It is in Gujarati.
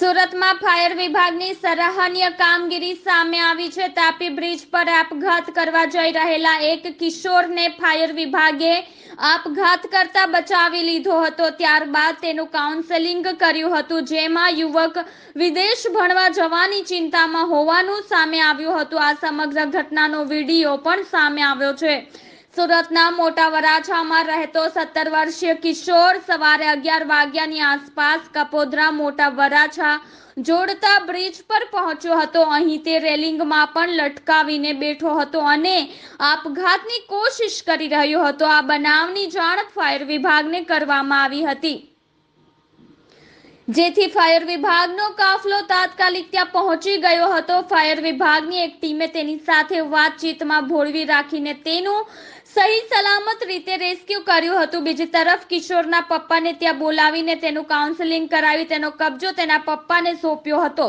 સુરતમાં ફાયર વિભાગની સરાહનીય કામગીરી સામે આવી છે તાપી બ્રિજ પર આપઘાત કરવા જઈ રહેલા એક કિશોરને ફાયર વિભાગે આપઘાત કરતા બચાવી લીધો હતો ત્યારબાદ તેનું કાઉન્સેલિંગ કર્યું હતું જેમાં યુવક વિદેશ ભણવા જવાની ચિંતામાં હોવાનું સામે આવ્યું હતું આ સમગ્ર ઘટનાનો વિડીયો પણ સામે આવ્યો છે સુરતના મોટા વરાછામાં રહેતો સત્તર વર્ષીય કિશોર સવારે અગિયાર વાગ્યાની આસપાસ કપોદરા મોટા વરાછા જોડતા બ્રિજ પર પહોંચ્યો હતો અહીં તે રેલિંગમાં પણ લટકાવીને બેઠો હતો અને આપઘાતની કોશિશ કરી રહ્યો હતો આ બનાવની જાણ ફાયર વિભાગને કરવામાં આવી હતી જેથી ફાયર વિભાગનો કાફલો તાત્કાલિક ત્યાં પહોંચી ગયો હતો ફાયર વિભાગની એક ટીમે તેની સાથે વાતચીતમાં ભોળવી રાખીને તેનું સહી સલામત રીતે રેસ્ક્યુ કર્યું હતું બીજી તરફ કિશોરના પપ્પાને ત્યાં બોલાવીને તેનું કાઉન્સેલિંગ કરાવી તેનો કબજો તેના પપ્પાને સોંપ્યો હતો